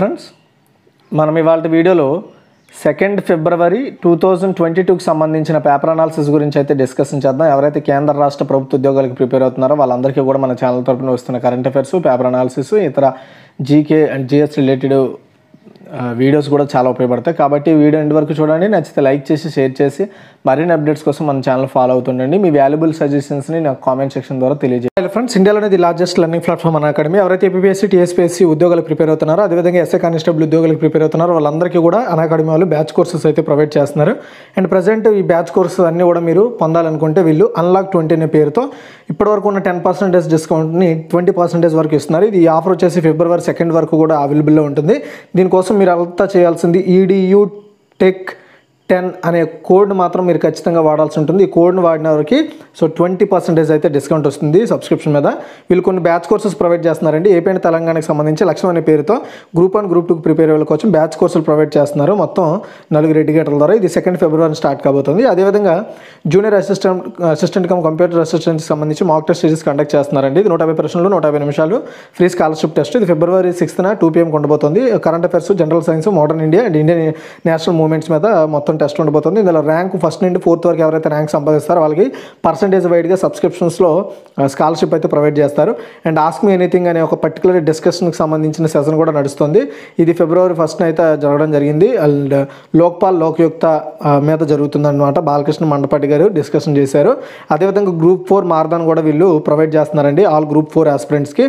friends మనం ఇవాళ వీడియోలో second February two thousand twenty టూకి సంబంధించిన పేపర్ అనాలిసిస్ గురించి అయితే డిస్కషన్ చేద్దాం ఎవరైతే కేంద్ర రాష్ట్ర ప్రభుత్వ ఉద్యోగాలకు ప్రిపేర్ అవుతున్నారో వాళ్ళందరికీ కూడా మన ఛానల్ తరఫున వస్తున్న కరెంట్ అఫైర్స్ పేపర్ అనాలిసిస్ ఇతర GK and GS related videos కూడా చాలా ఉపయోగపడతాయి కాబట్టి వీడియో ఇంటి వరకు చూడండి నచ్చితే లైక్ చేసి షేర్ చేసి మరిన్ని అప్డేట్స్ కోసం మన ఛానల్ ఫాలో అవుతుండండి మీ వాల్యుబుల్ సజెషన్స్ని నాకు కామెంట్ సెక్షన్ ద్వారా తెలియజేయాలి ఫ్రెండ్స్ ఇండియాలో అనేది largest learning platform Unacademy ఎవరైతే ఏపీఎస్సీ టీఎస్పీఎస్సీ ఉద్యోగాలు ప్రిపేర్ అవుతున్నారో అదేవిధంగా ఎస్ఏ కానిస్టేబుల్ ఉద్యోగాలకు ప్రిపేర్ అవుతున్నారో వాళ్ళందరికీ కూడా అన్ అకాడమీ వాళ్ళు బ్యాచ్ కోర్సెస్ అయితే ప్రొవైడ్ చేస్తున్నారు అండ్ ప్రజెంట్ ఈ బ్యాచ్ కోర్సెస్ అన్నీ కూడా మీరు పొందాలనుకుంటే వీళ్ళు అన్లాక్ ట్వంటీ అనే పేరుతో ఇప్పటివరకు ఉన్న టెన్ పర్సెంటేజ్ డిస్కౌంట్ని ట్వంటీ పర్సెంటేజ్ వరకు ఇస్తున్నారు ఇది ఆఫర్ వచ్చేసి ఫిబ్రవరి సెకండ్ వరకు కూడా అవైలబుల్లో ఉంటుంది దీనికోసం మీరు అంతా చేయాల్సింది ఈడియూ e టెక్ టెన్ అనే కోడ్ మాత్రం మీరు ఖచ్చితంగా వాడాల్సి ఉంటుంది ఈ కోడ్ని వాడిన వారికి సో ట్వంటీ పర్సెంటేజ్ అయితే డిస్కౌంట్ వస్తుంది సబ్స్క్రిప్షన్ మీద వీళ్ళు కొన్ని బ్యాచ్ కోర్సెస్ ప్రొవైడ్ చేస్తున్నారండి ఏపీ తెలంగాణకు సంబంధించి లక్ష్యం అనే పేరుతో గ్రూప్ వన్ గ్రూప్ టూకి ప్రిపేర్ వాళ్ళ కోసం బ్యాచ్ కోర్సులు ప్రొవైడ్ చేస్తున్నారు మొత్తం నలుగురు ఎడ్యుకేటర్ల ద్వారా ఇది సెకండ్ ఫిబ్రవరి స్టార్ట్ కాబోతుంది అదేవిధంగా junior assistant assistant cum computer అసిస్టెంట్కి సంబంధించి మాక్ టెస్ట్ సిరీస్ కండక్ట్ చేస్తున్నారండి ఇది నూట యాభై ప్రశ్నలు నూట యాభై నిమిషాలు ఫ్రీ స్కాలర్షిప్ టెస్ట్ ఇది ఫిబ్రవరి సిక్స్త్న టూ పీఎం కొండబోతుంది current affairs general science modern India and Indian national movements మీద మొత్తం టెస్ట్ ఉండబోతుంది ఇందులో ర్యాంక్ ఫస్ట్ నుండి ఫోర్త్ వరకు ఎవరైతే ర్యాంక్ సంపాదిస్తారో వాళ్ళకి పర్సంటేజ్ వైడ్గా సబ్స్క్రిప్షన్స్లో స్కాలర్షిప్ అయితే ప్రొవైడ్ చేస్తారు అండ్ ఆస్క్ మీ ఎనీథింగ్ అనే ఒక పర్టికులర్ డిస్కషన్కి సంబంధించిన సెషన్ కూడా నడుస్తుంది ఇది ఫిబ్రవరి ఫస్ట్న అయితే జరగడం జరిగింది అండ్ లోక్పాల్ లోక్యుక్త మీద అనమాట బాలకృష్ణ మండపాటి గారు డిస్కషన్ చేశారు అదేవిధంగా గ్రూప్ ఫోర్ మార్దాన్ కూడా వీళ్ళు ప్రొవైడ్ చేస్తున్నారండి ఆల్ గ్రూప్ ఫోర్ ఆస్పిరెంట్స్కి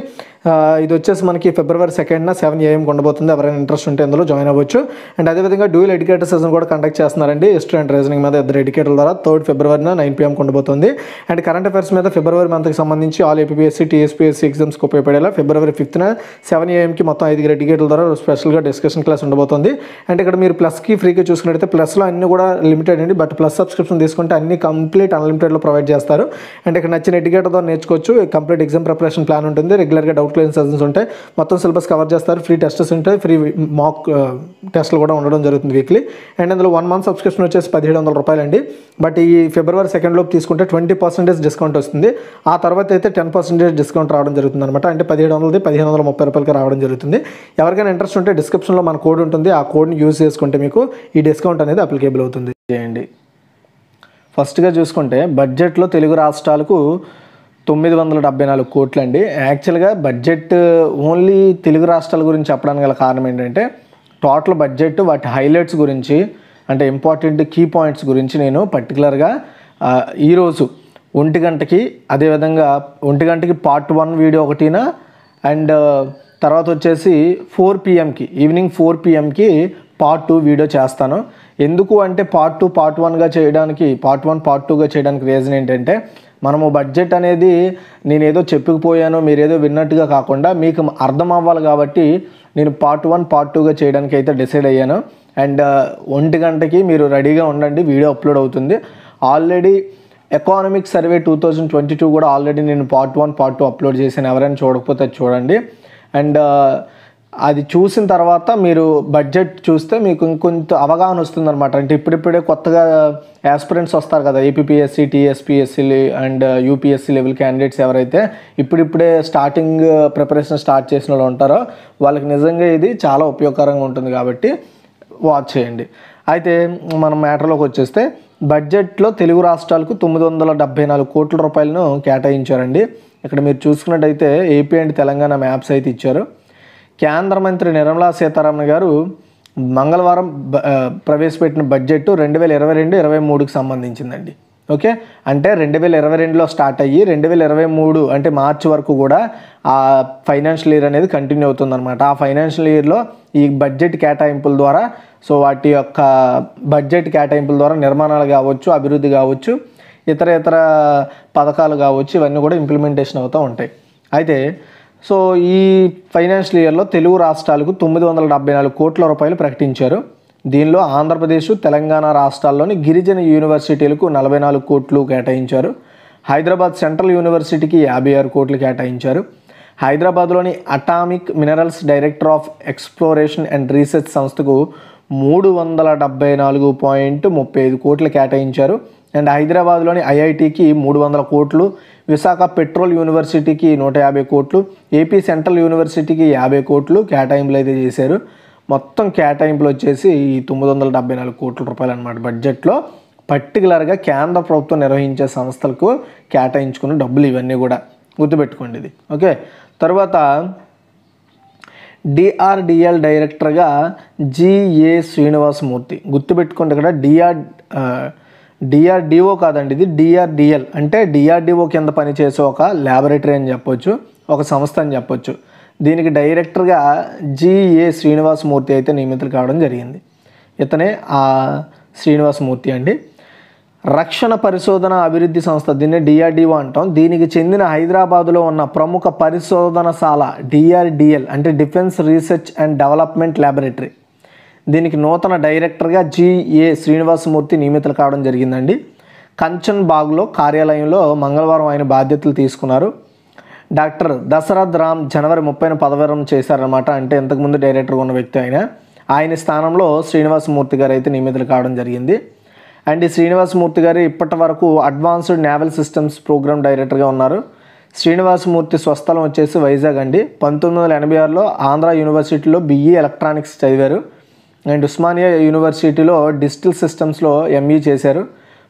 ఇది వచ్చేసి మనకి ఫిబ్రవరి సెకండ్న సెవెన్ ఏఎం ఉండబోతుంది ఎవరైనా ఇంట్రెస్ట్ ఉంటే ఇందులో జాయిన్ అవ్వచ్చు అండ్ అదేవిధంగా డ్యూల్ ఎడ్యుకేటర్ సెషన్ కూడా కండక్ట్ చేస్తున్నారండి హిస్టరీ అండ్ రీజనింగ్ మీద ఇద్దరు ఎడ్యుకేటర్ ద్వారా థర్డ్ ఫిబ్రవరిన నైన్ పిఎంకి ఉండబోతుంది అండ్ కరెంట్ అఫేర్స్ మీద ఫిబ్రవరి మంత్కి సంబంధించి ఆల్ ఏపీఎస్సీ టీఎస్పీఎస్సీ ఎగ్జామ్స్కి ఉపయోగపడేలా ఫిబ్రవరి ఫిఫ్త్న సెవెన్ ఏఎంకి మొత్తం ఐదుగురు ఎడ్యుకేటర్ల ద్వారా స్పెషల్గా డిస్కషన్ క్లాస్ ఉండబోతుంది అండ్ ఇక్కడ మీరు ప్లస్కి ఫ్రీగా చూసుకున్నట్టయితే ప్లస్లో అన్ని కూడా లిమిటెడ్ అండి బట్ ప్లస్ సబ్స్క్రిప్షన్ తీసుకుంటే అన్ని కంప్లీట్ అన్లిమిటెడ్లో ప్రొవైడ్ చేస్తారు అండ్ ఇక్కడ నచ్చిన ఎడ్యుకేటర్ ద్వారా నేర్చుకోవచ్చు కంప్లీట్ ఎగ్జామ్ ప్రిపరేషన్ ప్లాన్ ఉంటుంది రెగ్యులర్గా డౌట్ అవుట్లైన్ సెషన్స్ ఉంటాయి మొత్తం సిలబస్ కవర్ చేస్తారు ఫ్రీ టెస్టెస్ ఉంటాయి ఫ్రీ మాక్ టెస్ట్లు కూడా ఉండడం జరుగుతుంది వీక్లీ అండ్ అందులో వన్ మంత్ సబ్స్క్రిప్షన్ వచ్చేసి పదిహేడు వందల రూపాయలండి బట్ ఈ ఫిబ్రవరి సెకండ్ లోపు తీసుకుంటే ట్వంటీ పర్సెంటేజ్ డిస్కౌంట్ వస్తుంది ఆ తర్వాత అయితే టెన్ పర్సెంటేజ్ డిస్కౌంట్ రావడం జరుగుతుంది అనమాట అంటే పదిహేడు వందలది పదిహేను వందల ముప్పై రూపాయలకి రావడం జరుగుతుంది ఎవరికైనా ఇంట్రెస్ట్ ఉంటే డిస్క్రిప్షన్లో మన కోడ్ ఉంటుంది ఆ కోడ్ని యూజ్ చేసుకుంటే మీకు ఈ డిస్కౌంట్ అనేది అప్లికేబుల్ అవుతుంది చేయండి ఫస్ట్గా చూసుకుంటే బడ్జెట్లో తెలుగు రాష్ట్రాలకు తొమ్మిది వందల డెబ్బై నాలుగు కోట్లు అండి యాక్చువల్గా బడ్జెట్ ఓన్లీ తెలుగు రాష్ట్రాల గురించి చెప్పడానికి గల కారణం ఏంటంటే టోటల్ బడ్జెట్ వాటి హైలైట్స్ గురించి అంటే ఇంపార్టెంట్ కీ పాయింట్స్ గురించి నేను పర్టికులర్గా uh, ఈరోజు ఒంటి గంటకి అదేవిధంగా ఒంటి గంటకి పార్ట్ వన్ వీడియో ఒకటిన అండ్ తర్వాత వచ్చేసి ఫోర్ పిఎంకి ఈవినింగ్ ఫోర్ పిఎంకి పార్ట్ టూ వీడియో చేస్తాను ఎందుకు అంటే పార్ట్ టూ పార్ట్ వన్గా చేయడానికి పార్ట్ వన్ పార్ట్ టూగా చేయడానికి రీజన్ ఏంటంటే మనము బడ్జెట్ అనేది నేనేదో చెప్పుకుపోయాను మీరేదో విన్నట్టుగా కాకుండా మీకు అర్థం అవ్వాలి కాబట్టి నేను పార్ట్ వన్ పార్ట్ టూగా చేయడానికి అయితే డిసైడ్ అయ్యాను అండ్ uh, ఒంటి గంటకి మీరు రెడీగా ఉండండి వీడియో అప్లోడ్ అవుతుంది already economic survey two thousand twenty two కూడా ఆల్రెడీ నేను part one part two upload చేశాను ఎవరైనా చూడకపోతే చూడండి అండ్ అది చూసిన తర్వాత మీరు బడ్జెట్ చూస్తే మీకు ఇంకొంత అవగాహన అనమాట అంటే ఇప్పుడిప్పుడే కొత్తగా యాస్పిరెంట్స్ వస్తారు కదా ఏపీఎస్సి టీఎస్పిఎస్సీలు అండ్ యూపీఎస్సీ లెవెల్ క్యాండిడేట్స్ ఎవరైతే ఇప్పుడిప్పుడే స్టార్టింగ్ ప్రిపరేషన్ స్టార్ట్ చేసిన వాళ్ళు ఉంటారో వాళ్ళకి నిజంగా ఇది చాలా ఉపయోగకరంగా ఉంటుంది కాబట్టి వాచ్ చేయండి అయితే మనం మ్యాటర్లోకి వచ్చేస్తే బడ్జెట్లో తెలుగు రాష్ట్రాలకు తొమ్మిది వందల డెబ్బై నాలుగు కోట్ల రూపాయలను కేటాయించారండి ఇక్కడ మీరు చూసుకున్నట్టయితే ఏపీ అండ్ తెలంగాణ మ్యాప్స్ అయితే ఇచ్చారు కేంద్ర మంత్రి నిర్మలా సీతారామన్ గారు మంగళవారం ప్రవేశపెట్టిన బడ్జెట్ రెండు వేల ఇరవై రెండు ఇరవై మూడుకి సంబంధించిందండి ఓకే అంటే రెండు వేల ఇరవై రెండులో స్టార్ట్ అయ్యి రెండు వేల ఇరవై మూడు అంటే మార్చి వరకు కూడా ఆ ఫైనాన్షియల్ ఇయర్ అనేది కంటిన్యూ అవుతుందన్నమాట ఆ ఫైనాన్షియల్ ఇయర్లో ఈ బడ్జెట్ కేటాయింపుల ద్వారా సో వాటి యొక్క బడ్జెట్ కేటాయింపుల ద్వారా నిర్మాణాలు కావచ్చు అభివృద్ధి కావచ్చు ఇతర ఇతర పథకాలు కావచ్చు ఇవన్నీ కూడా ఇంప్లిమెంటేషన్ అవుతూ ఉంటాయి అయితే సో ఈ ఫైనాన్షియల్ ఇయర్లో తెలుగు రాష్ట్రాలకు తొమ్మిది వందల డెబ్బై నాలుగు కోట్ల రూపాయలు ప్రకటించారు దీనిలో ఆంధ్రప్రదేశ్ తెలంగాణ రాష్ట్రాల్లోని గిరిజన యూనివర్సిటీలకు నలభై నాలుగు కోట్లు కేటాయించారు హైదరాబాద్ సెంట్రల్ యూనివర్సిటీకి యాభై ఆరు కోట్లు కేటాయించారు హైదరాబాద్లోని atomic minerals director of exploration and research సంస్థకు మూడు వందల డెబ్బై నాలుగు పాయింట్ ముప్పై ఐదు కోట్లు కేటాయించారు అండ్ హైదరాబాద్లోని ఐఐటికి మూడు వందల కోట్లు విశాఖ పెట్రోల్ యూనివర్సిటీకి నూట యాభై కోట్లు ఏపీ సెంట్రల్ యూనివర్సిటీకి యాభై కోట్లు కేటాయింపులు అయితే చేశారు మొత్తం కేటాయింపులు వచ్చేసి ఈ తొమ్మిది వందల డెబ్బై నాలుగు కోట్ల రూపాయలు అనమాట బడ్జెట్లో పర్టికులర్గా కేంద్ర ప్రభుత్వం నిర్వహించే సంస్థలకు కేటాయించుకున్న డబ్బులు ఇవన్నీ కూడా గుర్తుపెట్టుకోండి ఇది ఓకే తర్వాత డిఆర్డిఎల్ డైరెక్టర్గా జిఏ శ్రీనివాసమూర్తి గుర్తుపెట్టుకుంటే ఇక్కడ డిఆర్ డిఆర్డిఓ కాదండి ఇది డిఆర్డిఎల్ అంటే డిఆర్డిఓ కింద పనిచేసే ఒక ల్యాబొరేటరీ అని చెప్పొచ్చు ఒక సంస్థ అని చెప్పొచ్చు దీనికి డైరెక్టర్గా జిఏ శ్రీనివాసమూర్తి అయితే నియమితులు కావడం జరిగింది ఇతనే ఆ శ్రీనివాసమూర్తి అండి రక్షణ పరిశోధన అభివృద్ధి సంస్థ దీన్ని డిఆర్డిఓ అంటాం దీనికి చెందిన హైదరాబాదులో ఉన్న ప్రముఖ పరిశోధనశాల డిఆర్డిఎల్ అంటే defence research and development laboratory దీనికి నూతన డైరెక్టర్గా జిఏ శ్రీనివాసమూర్తి నియమితులు కావడం జరిగిందండి కంచన్ బాగ్లో కార్యాలయంలో మంగళవారం ఆయన బాధ్యతలు తీసుకున్నారు డాక్టర్ దశరథ్ రామ్ జనవరి ముప్పైన పదవరం చేశారనమాట అంటే ఇంతకుముందు డైరెక్టర్గా ఉన్న వ్యక్తి ఆయన ఆయన స్థానంలో శ్రీనివాసమూర్తి గారు అయితే నియమితులు కావడం జరిగింది అండ్ శ్రీనివాసమూర్తి గారు ఇప్పటి వరకు అడ్వాన్స్డ్ నేవల్ సిస్టమ్స్ ప్రోగ్రామ్ డైరెక్టర్గా ఉన్నారు శ్రీనివాసమూర్తి స్వస్థలం వచ్చేసి వైజాగ్ అండి పంతొమ్మిది వందల ఎనభై ఆరులో ఆంధ్ర యూనివర్సిటీలో బిఈ ఎలక్ట్రానిక్స్ చదివారు అండ్ ఉస్మానియా యూనివర్సిటీలో డిజిటల్ సిస్టమ్స్లో ఎంఈ e చేశారు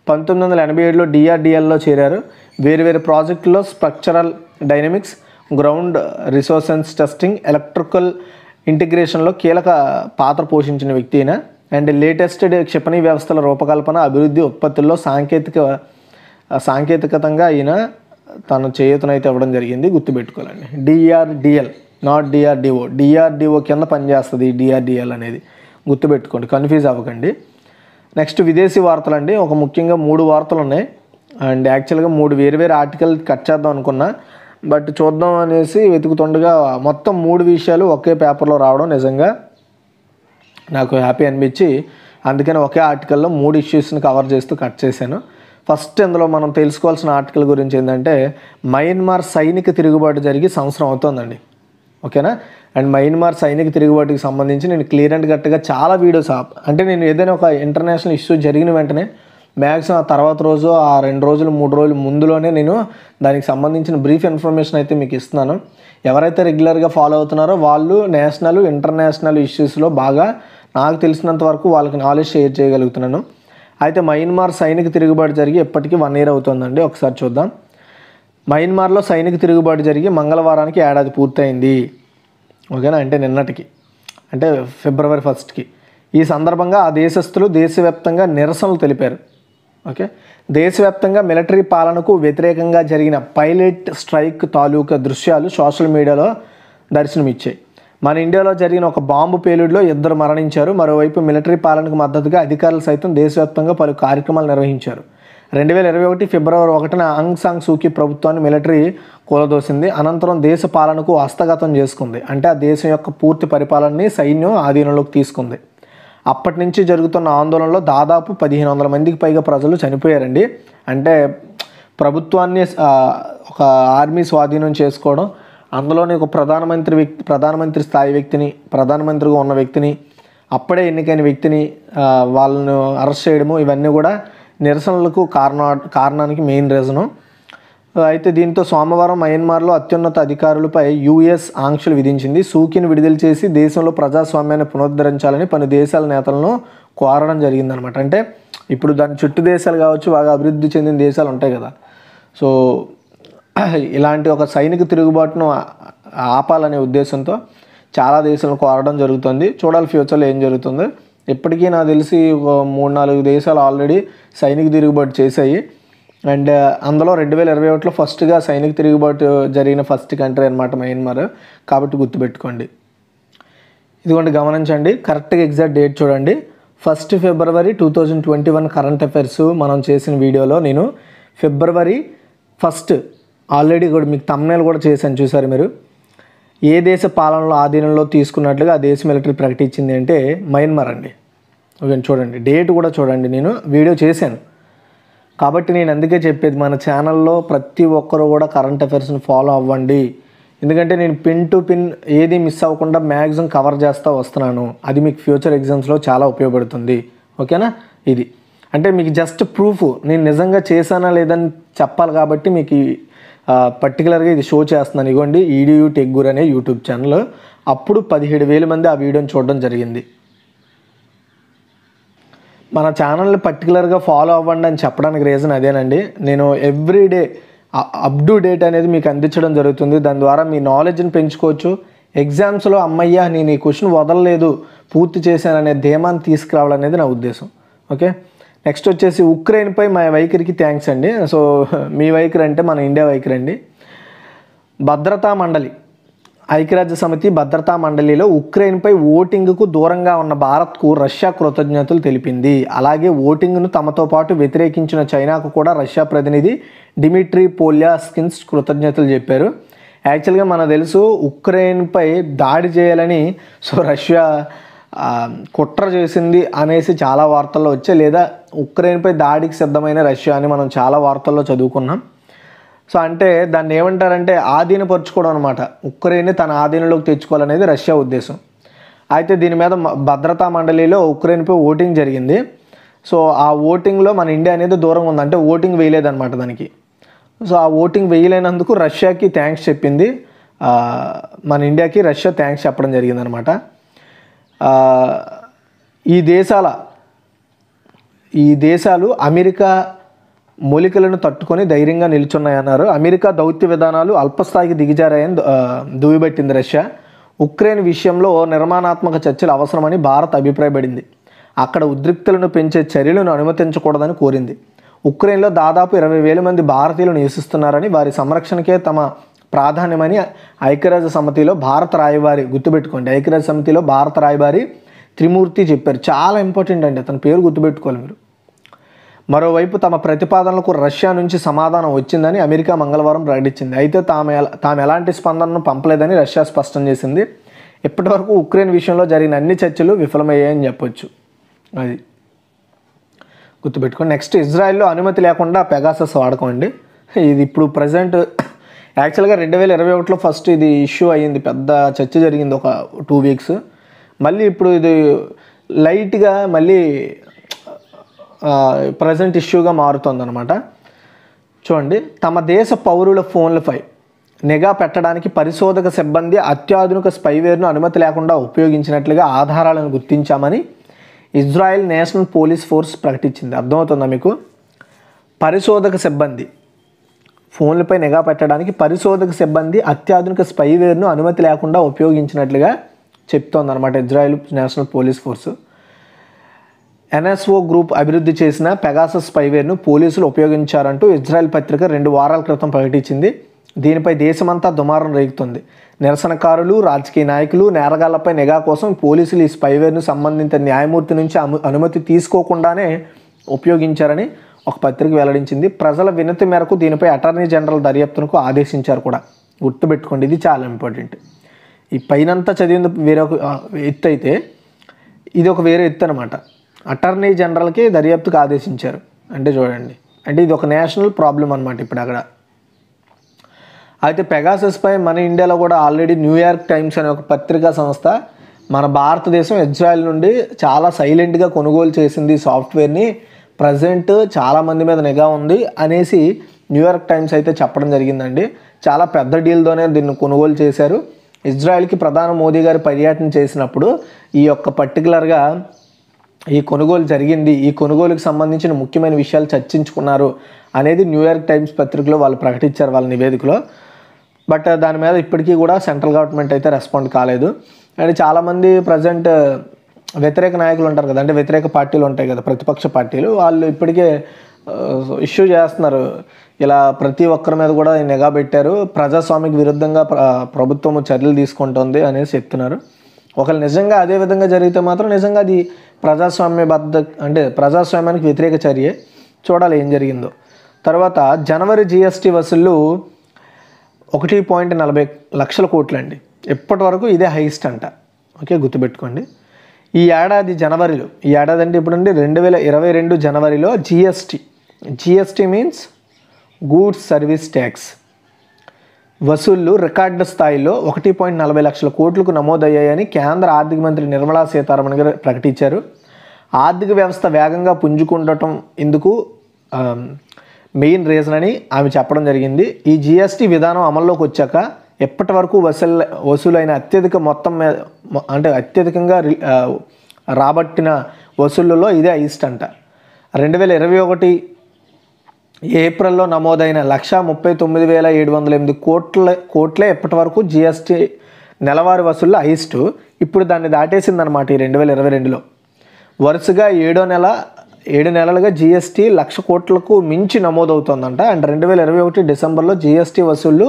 పంతొమ్మిది వందల ఎనభై ఏడులో డిఆర్డిఎల్లో చేరారు వేరు వేరు ప్రాజెక్టుల్లో structural dynamics ground resonance testing electrical ఇంటిగ్రేషన్లో కీలక పాత్ర పోషించిన వ్యక్తి అయినా అండ్ లేటెస్ట్ క్షిపణి వ్యవస్థల రూపకల్పన అభివృద్ధి ఉత్పత్తుల్లో సాంకేతిక సాంకేతికతంగా ఈయన తన చేయూతనైతే ఇవ్వడం జరిగింది గుర్తుపెట్టుకోవాలండి డిఆర్డిఎల్ నాట్ డిఆర్డిఓ డిఆర్డిఓ కింద పనిచేస్తుంది డిఆర్డిఎల్ అనేది గుర్తుపెట్టుకోండి కన్ఫ్యూజ్ అవ్వకండి నెక్స్ట్ విదేశీ వార్తలు అండి ఒక ముఖ్యంగా మూడు వార్తలు ఉన్నాయి అండ్ యాక్చువల్గా మూడు వేరు వేరు ఆర్టికల్ కట్ చేద్దాం అనుకున్నా బట్ చూద్దాం అనేసి వెతుకుతుండగా మొత్తం మూడు విషయాలు ఒకే పేపర్లో రావడం నిజంగా నాకు హ్యాపీ అనిపించి అందుకని ఒకే ఆర్టికల్లో మూడు ఇష్యూస్ని కవర్ చేస్తూ కట్ చేశాను ఫస్ట్ ఇందులో మనం తెలుసుకోవాల్సిన ఆర్టికల్ గురించి ఏంటంటే మయన్మార్ సైనిక తిరుగుబాటు జరిగి సంవత్సరం అవుతోందండి ఓకేనా అండ్ మయన్మార్ సైనిక తిరుగుబాటుకి సంబంధించి నేను క్లియర్ అండ్ కట్గా చాలా వీడియోస్ అంటే నేను ఏదైనా ఒక ఇంటర్నేషనల్ ఇష్యూ జరిగిన వెంటనే మ్యాక్సిమం ఆ తర్వాత రోజు ఆ రెండు రోజులు మూడు రోజులు ముందులోనే నేను దానికి సంబంధించిన బ్రీఫ్ ఇన్ఫర్మేషన్ అయితే మీకు ఇస్తున్నాను ఎవరైతే రెగ్యులర్గా ఫాలో అవుతున్నారో వాళ్ళు నేషనల్ ఇంటర్నేషనల్ ఇష్యూస్లో బాగా నాకు తెలిసినంత వరకు వాళ్ళకి నాలెడ్జ్ షేర్ చేయగలుగుతున్నాను అయితే మయన్మార్ సైనిక తిరుగుబాటు జరిగి ఇప్పటికీ వన్ ఇయర్ అవుతుందండి ఒకసారి చూద్దాం మయన్మార్లో సైనిక తిరుగుబాటు జరిగి మంగళవారానికి ఏడాది పూర్తయింది ఓకేనా అంటే నిన్నటికి అంటే ఫిబ్రవరి ఫస్ట్కి ఈ సందర్భంగా ఆ దేశస్తులు దేశవ్యాప్తంగా నిరసనలు తెలిపారు ఓకే దేశవ్యాప్తంగా మిలిటరీ పాలనకు వ్యతిరేకంగా జరిగిన పైలట్ స్ట్రైక్ తాలూకా దృశ్యాలు సోషల్ మీడియాలో దర్శనమిచ్చాయి మన ఇండియాలో జరిగిన ఒక బాంబు పేలుడులో ఇద్దరు మరణించారు మరోవైపు మిలిటరీ పాలనకు మద్దతుగా అధికారులు సైతం దేశవ్యాప్తంగా పలు కార్యక్రమాలు నిర్వహించారు రెండు వేల ఇరవై ఒకటి ఫిబ్రవరి ఒకటిన అంగ్ సాంగ్ సూకి ప్రభుత్వాన్ని మిలిటరీ కూలదోసింది అనంతరం దేశ పాలనకు హస్తగతం చేసుకుంది అంటే ఆ దేశం యొక్క పూర్తి పరిపాలనని సైన్యం ఆధీనంలోకి తీసుకుంది అప్పటి నుంచి జరుగుతున్న ఆందోళనలో దాదాపు పదిహేను వందల మందికి పైగా ప్రజలు చనిపోయారండి అంటే ప్రభుత్వాన్ని ఒక ఆర్మీ స్వాధీనం చేసుకోవడం అందులోని ఒక ప్రధానమంత్రి వ్యక్తి ప్రధానమంత్రి స్థాయి వ్యక్తిని ప్రధానమంత్రిగా ఉన్న వ్యక్తిని అప్పుడే ఎన్నికైన వ్యక్తిని వాళ్ళను అరెస్ట్ చేయడము ఇవన్నీ కూడా నిరసనలకు కారణ కారణానికి మెయిన్ రీజను అయితే దీంతో సోమవారం మయన్మార్లో అత్యున్నత అధికారులపై యుఎస్ ఆంక్షలు విధించింది సూకిని విడుదల చేసి దేశంలో ప్రజాస్వామ్యాన్ని పునరుద్ధరించాలని పలు దేశాల నేతలను కోరడం జరిగిందనమాట అంటే ఇప్పుడు దాని చుట్టూ దేశాలు కావచ్చు బాగా అభివృద్ధి చెందిన దేశాలు ఉంటాయి కదా సో ఇలాంటి ఒక సైనిక తిరుగుబాటును ఆపాలనే ఉద్దేశంతో చాలా దేశాలను కోరడం జరుగుతుంది చూడాలి ఫ్యూచర్లో ఏం జరుగుతుంది ఇప్పటికీ నాకు తెలిసి ఒక మూడు నాలుగు దేశాలు ఆల్రెడీ సైనిక తిరుగుబాటు చేశాయి అండ్ అందులో రెండు వేల ఇరవై ఒకటిలో ఫస్ట్గా సైనిక తిరుగుబాటు జరిగిన ఫస్ట్ కంట్రీ అనమాట మయన్మార్ కాబట్టి గుర్తుపెట్టుకోండి ఇదిగోండి గమనించండి కరెక్ట్గా ఎగ్జాక్ట్ డేట్ చూడండి first February two thousand twenty one current affairs మనం చేసిన వీడియోలో నేను ఫిబ్రవరి ఫస్ట్ ఆల్రెడీ కూడా మీకు తమ్మేలు కూడా చేశాను చూసారు మీరు ఏ దేశ పాలనలో ఆధీనంలో తీసుకున్నట్లుగా ఆ దేశ మిలిటరీ ప్రకటించింది అంటే మయన్మార్ అండి ఓకే చూడండి డేట్ కూడా చూడండి నేను వీడియో చేశాను కాబట్టి నేను అందుకే చెప్పేది మన ఛానల్లో ప్రతి ఒక్కరూ కూడా కరెంట్ అఫైర్స్ని ఫాలో అవ్వండి ఎందుకంటే నేను పిన్ టు పిన్ ఏది మిస్ అవ్వకుండా మ్యాక్సిమం కవర్ చేస్తూ వస్తున్నాను అది మీకు ఫ్యూచర్ ఎగ్జామ్స్లో చాలా ఉపయోగపడుతుంది ఓకేనా ఇది అంటే మీకు జస్ట్ ప్రూఫ్ నేను నిజంగా చేశానా లేదని చెప్పాలి కాబట్టి మీకు పర్టికులర్గా ఇది షో చేస్తున్నాను ఇగోండి ఈడియూ e టెక్ అనే యూట్యూబ్ ఛానల్ అప్పుడు పదిహేడు వేల మంది ఆ వీడియోని చూడడం జరిగింది మన ఛానల్ని పర్టికులర్గా ఫాలో అవ్వండి అని చెప్పడానికి రీజన్ అదేనండి నేను ఎవ్రీడే అప్ టు డేట్ అనేది మీకు అందించడం జరుగుతుంది దాని ద్వారా మీ నాలెడ్జ్ని పెంచుకోవచ్చు ఎగ్జామ్స్లో అమ్మయ్య నేను ఈ క్వశ్చన్ వదలలేదు పూర్తి చేశాననే ధీమాన్ని తీసుకురావాలనేది నా ఉద్దేశం ఓకే నెక్స్ట్ వచ్చేసి ఉక్రెయిన్పై మా వైఖరికి థ్యాంక్స్ అండి సో మీ వైఖరి అంటే మన ఇండియా వైఖరి అండి భద్రతా మండలి ఐక్యరాజ్య సమితి భద్రతా మండలిలో ఉక్రెయిన్పై ఓటింగ్కు దూరంగా ఉన్న భారత్కు రష్యా కృతజ్ఞతలు తెలిపింది అలాగే ఓటింగ్ను తమతో పాటు వ్యతిరేకించిన చైనాకు కూడా రష్యా ప్రతినిధి డిమిట్రీ పోలియాస్కిన్స్ కృతజ్ఞతలు చెప్పారు యాక్చువల్గా మనకు తెలుసు ఉక్రెయిన్పై దాడి చేయాలని సో రష్యా కుట్ర చేసింది అనేసి చాలా వార్తల్లో వచ్చే లేదా ఉక్రెయిన్పై దాడికి సిద్ధమైన రష్యా అని మనం చాలా వార్తల్లో చదువుకున్నాం సో అంటే దాన్ని ఏమంటారంటే ఆధీనపరుచుకోవడం అనమాట ఉక్రెయిన్ని తన ఆధీనంలోకి తెచ్చుకోవాలనేది రష్యా ఉద్దేశం అయితే దీని మీద భద్రతా మండలిలో ఉక్రెయిన్పై ఓటింగ్ జరిగింది సో ఆ ఓటింగ్లో మన ఇండియా అనేది దూరంగా ఉంది అంటే ఓటింగ్ వేయలేదన్నమాట దానికి సో ఆ ఓటింగ్ వేయలేనందుకు రష్యాకి థ్యాంక్స్ చెప్పింది మన ఇండియాకి రష్యా థ్యాంక్స్ చెప్పడం జరిగిందనమాట ఈ దేశాల ఈ దేశాలు అమెరికా మూలికలను తట్టుకొని ధైర్యంగా నిల్చున్నాయన్నారు అమెరికా దౌత్య విధానాలు అల్పస్థాయికి దిగజారాయని దువ్విబట్టింది రష్యా ఉక్రెయిన్ విషయంలో నిర్మాణాత్మక చర్చలు అవసరమని భారత్ అభిప్రాయపడింది అక్కడ ఉద్రిక్తులను పెంచే చర్యలను అనుమతించకూడదని కోరింది ఉక్రెయిన్లో దాదాపు ఇరవై వేల మంది భారతీయులు నివసిస్తున్నారని వారి సంరక్షణకే తమ ప్రాధాన్యమని ఐక్యరాజ్య సమితిలో భారత రాయబారి గుర్తుపెట్టుకోండి ఐక్యరాజ్య సమితిలో భారత రాయబారి త్రిమూర్తి చెప్పారు చాలా ఇంపార్టెంట్ అండి అతని పేరు గుర్తుపెట్టుకోవాలి మీరు మరోవైపు తమ ప్రతిపాదనలకు రష్యా నుంచి సమాధానం వచ్చిందని అమెరికా మంగళవారం ప్రకటించింది అయితే తాము తాము ఎలాంటి స్పందనను పంపలేదని రష్యా స్పష్టం చేసింది ఇప్పటివరకు ఉక్రెయిన్ విషయంలో జరిగిన అన్ని చర్చలు విఫలమయ్యాయని చెప్పొచ్చు అది గుర్తుపెట్టుకోండి నెక్స్ట్ ఇజ్రాయెల్లో అనుమతి లేకుండా పెగాసస్ వాడకండి ఇది ఇప్పుడు ప్రజెంట్ యాక్చువల్గా రెండు వేల ఇరవై ఒకటిలో ఫస్ట్ ఇది ఇష్యూ అయ్యింది పెద్ద చర్చ జరిగింది ఒక టూ వీక్స్ మళ్ళీ ఇప్పుడు ఇది లైట్గా మళ్ళీ ప్రజెంట్ ఇష్యూగా మారుతుందన్నమాట చూడండి తమ దేశ పౌరుల ఫోన్లపై నిఘా పెట్టడానికి పరిశోధక సిబ్బంది అత్యాధునిక స్పైవేర్ను అనుమతి లేకుండా ఉపయోగించినట్లుగా ఆధారాలను గుర్తించామని ఇజ్రాయెల్ నేషనల్ పోలీస్ ఫోర్స్ ప్రకటించింది అర్థమవుతుందా మీకు పరిశోధక సిబ్బంది ఫోన్లపై నిఘా పెట్టడానికి పరిశోధక సిబ్బంది అత్యాధునిక స్పైవేర్ను అనుమతి లేకుండా ఉపయోగించినట్లుగా చెప్తోందన్నమాట Israel national police force NSO group అభివృద్ధి చేసిన పెగాసస్ స్పైవేర్ను పోలీసులు ఉపయోగించారంటూ ఇజ్రాయెల్ పత్రిక రెండు వారాల క్రితం ప్రకటించింది దీనిపై దేశమంతా దుమారం రేగుతుంది నిరసనకారులు రాజకీయ నాయకులు నేరగాళ్లపై నిఘా కోసం పోలీసులు ఈ స్పైవేర్ను సంబంధిత న్యాయమూర్తి నుంచి అనుమతి తీసుకోకుండానే ఉపయోగించారని ఒక పత్రిక వెల్లడించింది ప్రజల వినతి మేరకు దీనిపై అటార్నీ జనరల్ దర్యాప్తునకు ఆదేశించారు కూడా గుర్తుపెట్టుకోండి ఇది చాలా ఇంపార్టెంట్ ఈ పైనంతా చదివింది వేరొక ఎత్తు అయితే ఇది ఒక వేరే ఎత్తు అనమాట అటార్నీ జనరల్కి దర్యాప్తుకు ఆదేశించారు అంటే చూడండి అంటే ఇది ఒక నేషనల్ ప్రాబ్లం అనమాట ఇప్పుడు అక్కడ అయితే పెగాసస్పై మన ఇండియాలో కూడా ఆల్రెడీ న్యూయార్క్ టైమ్స్ అనే ఒక పత్రికా సంస్థ మన భారతదేశం ఇజ్రాయెల్ నుండి చాలా సైలెంట్గా కొనుగోలు చేసింది సాఫ్ట్వేర్ని ప్రజెంట్ చాలామంది మీద నిఘా ఉంది అనేసి న్యూయార్క్ టైమ్స్ అయితే చెప్పడం జరిగిందండి చాలా పెద్ద డీల్తోనే దీన్ని కొనుగోలు చేశారు ఇజ్రాయెల్కి ప్రధాని మోదీ గారు పర్యటన చేసినప్పుడు ఈ యొక్క పర్టికులర్గా ఈ కొనుగోలు జరిగింది ఈ కొనుగోలుకు సంబంధించిన ముఖ్యమైన విషయాలు చర్చించుకున్నారు అనేది న్యూయార్క్ టైమ్స్ పత్రికలో వాళ్ళు ప్రకటించారు వాళ్ళ నివేదికలో బట్ దాని మీద ఇప్పటికీ కూడా సెంట్రల్ గవర్నమెంట్ అయితే రెస్పాండ్ కాలేదు అండ్ చాలామంది ప్రజెంట్ వ్యతిరేక నాయకులు ఉంటారు కదా అంటే వ్యతిరేక పార్టీలు ఉంటాయి కదా ప్రతిపక్ష పార్టీలు వాళ్ళు ఇప్పటికే ఇష్యూ చేస్తున్నారు ఇలా ప్రతి ఒక్కరి మీద కూడా నిఘా పెట్టారు ప్రజాస్వామికి విరుద్ధంగా ప్రభుత్వం చర్యలు తీసుకుంటుంది అనేసి చెప్తున్నారు ఒకళ్ళు నిజంగా అదే విధంగా జరిగితే మాత్రం నిజంగా అది ప్రజాస్వామ్యబద్ధ అంటే ప్రజాస్వామ్యానికి వ్యతిరేక చర్య చూడాలి ఏం జరిగిందో తర్వాత జనవరి జిఎస్టీ వసూళ్ళు ఒకటి పాయింట్ నలభై లక్షల కోట్లండి ఇప్పటి వరకు ఇదే హైయెస్ట్ అంట ఓకే గుర్తుపెట్టుకోండి ఈ ఏడాది జనవరిలో ఈ ఏడాది అంటే అండి రెండు వేల ఇరవై రెండు జనవరిలో GST GST means goods service tax వసూళ్లు రికార్డు స్థాయిలో ఒకటి పాయింట్ నలభై లక్షల కోట్లకు నమోదయ్యాయని కేంద్ర ఆర్థిక మంత్రి నిర్మలా సీతారామన్ గారు ప్రకటించారు ఆర్థిక వ్యవస్థ వేగంగా పుంజుకుండటం ఇందుకు మెయిన్ రీజన్ అని ఆమె చెప్పడం జరిగింది ఈ జిఎస్టీ విధానం అమల్లోకి వచ్చాక ఎప్పటి వరకు వసూలైన అత్యధిక మొత్తం అంటే అత్యధికంగా రాబట్టిన వసూళ్లలో ఇదే ఐస్ట్ అంట రెండు వేల ఇరవై ఒకటి ఏప్రిల్లో నమోదైన లక్షా ముప్పై తొమ్మిది వేల ఏడు వందల ఎనిమిది కోట్ల కోట్లే ఇప్పటి వరకు జిఎస్టీ నెలవారీ వసూళ్ళు హైస్ట్ ఇప్పుడు దాన్ని దాటేసిందనమాట ఈ రెండు వేల ఇరవై రెండులో వరుసగా ఏడో నెల ఏడు నెలలుగా జిఎస్టీ లక్ష కోట్లకు మించి నమోదవుతుందంట అండ్ రెండు వేల ఇరవై ఒకటి డిసెంబర్లో జిఎస్టీ వసూళ్ళు